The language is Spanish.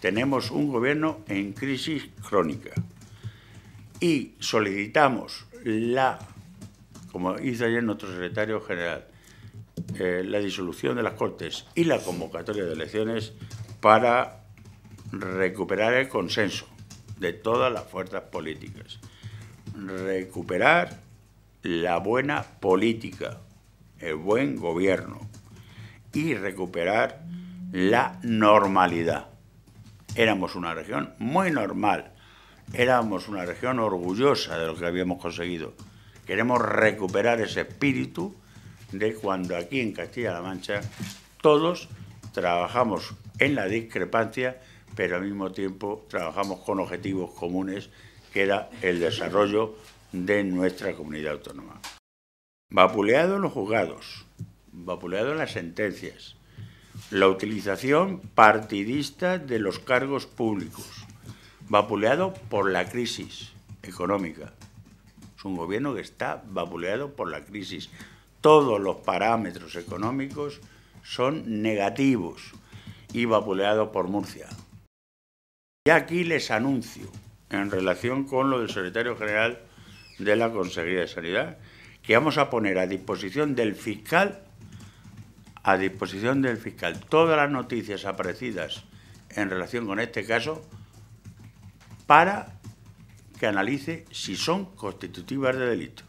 tenemos un gobierno en crisis crónica y solicitamos la, como hizo ayer nuestro secretario general, eh, la disolución de las Cortes y la convocatoria de elecciones para recuperar el consenso de todas las fuerzas políticas, recuperar la buena política, el buen gobierno y recuperar la normalidad éramos una región muy normal, éramos una región orgullosa de lo que habíamos conseguido. Queremos recuperar ese espíritu de cuando aquí en Castilla-La Mancha todos trabajamos en la discrepancia, pero al mismo tiempo trabajamos con objetivos comunes, que era el desarrollo de nuestra comunidad autónoma. Vapuleado en los juzgados, vapuleado en las sentencias, la utilización partidista de los cargos públicos, vapuleado por la crisis económica. Es un gobierno que está vapuleado por la crisis. Todos los parámetros económicos son negativos y vapuleado por Murcia. Y aquí les anuncio, en relación con lo del secretario general de la Consejería de Sanidad, que vamos a poner a disposición del fiscal a disposición del fiscal todas las noticias aparecidas en relación con este caso para que analice si son constitutivas de delito.